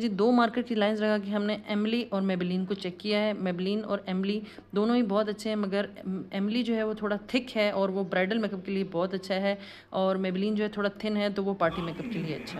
जी दो मार्केट की लाइंस लगा कि हमने एमली और मेबलिन को चेक किया है मेबलिन और एमली दोनों ही बहुत अच्छे हैं मगर एमली जो है वो थोड़ा थिक है और वो ब्राइडल मेकअप के लिए बहुत अच्छा है और मेबलिन जो है थोड़ा थिन है तो वो पार्टी मेकअप के लिए अच्छा है